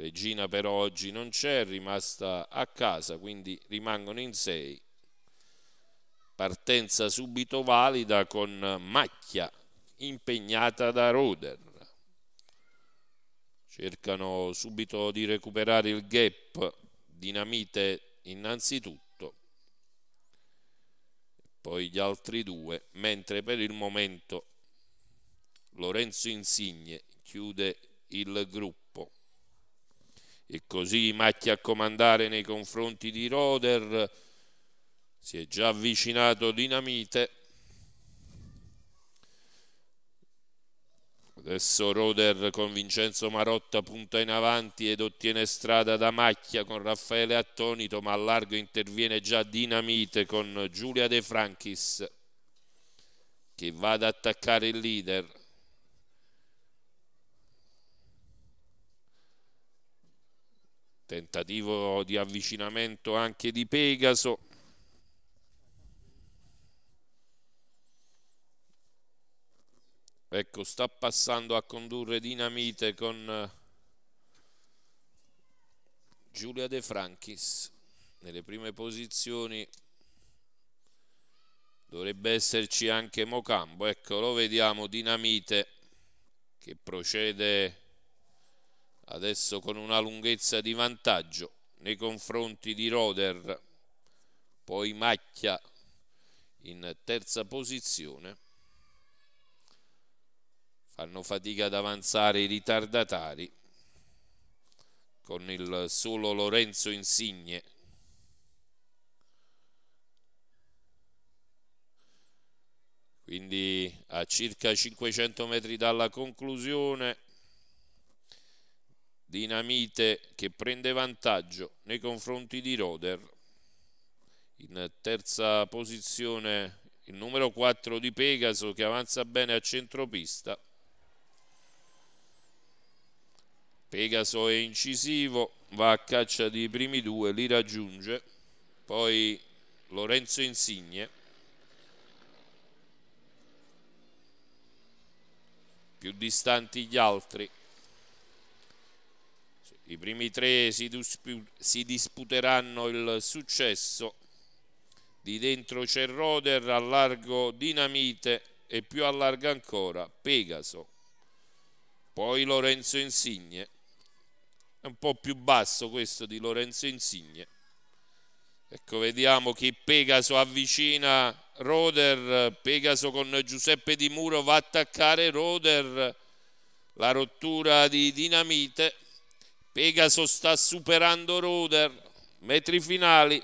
Regina per oggi non c'è, è rimasta a casa, quindi rimangono in sei. Partenza subito valida con Macchia, impegnata da Roder. Cercano subito di recuperare il gap, Dinamite innanzitutto poi gli altri due, mentre per il momento Lorenzo Insigne chiude il gruppo e così macchia a comandare nei confronti di Roder, si è già avvicinato Dinamite. Adesso Roder con Vincenzo Marotta punta in avanti ed ottiene strada da Macchia con Raffaele Attonito, ma a largo interviene già Dinamite con Giulia De Franchis che va ad attaccare il leader. tentativo di avvicinamento anche di Pegaso ecco sta passando a condurre Dinamite con eh, Giulia De Franchis nelle prime posizioni dovrebbe esserci anche Mocambo ecco lo vediamo Dinamite che procede adesso con una lunghezza di vantaggio nei confronti di Roder, poi Macchia in terza posizione. Fanno fatica ad avanzare i ritardatari con il solo Lorenzo Insigne quindi a circa 500 metri dalla conclusione Dinamite che prende vantaggio nei confronti di Roder. In terza posizione il numero 4 di Pegaso che avanza bene a centropista. Pegaso è incisivo, va a caccia dei primi due, li raggiunge, poi Lorenzo Insigne. Più distanti gli altri. I primi tre si, dispu si disputeranno il successo. Di dentro c'è Roder, a largo Dinamite e più a largo ancora Pegaso. Poi Lorenzo Insigne. È un po' più basso questo di Lorenzo Insigne. Ecco, vediamo chi Pegaso avvicina Roder. Pegaso con Giuseppe Di Muro va a attaccare Roder. La rottura di Dinamite. Pegaso sta superando Roder, metri finali,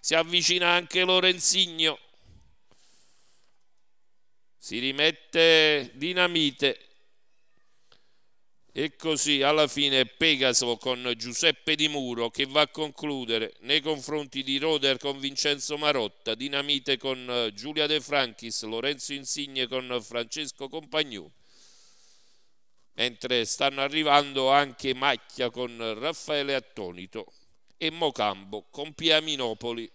si avvicina anche Lorenzigno, si rimette Dinamite e così alla fine Pegaso con Giuseppe Di Muro che va a concludere nei confronti di Roder con Vincenzo Marotta, Dinamite con eh, Giulia De Franchis, Lorenzo Insigne con Francesco Compagnoni mentre stanno arrivando anche Macchia con Raffaele Attonito e Mocambo con Piaminopoli.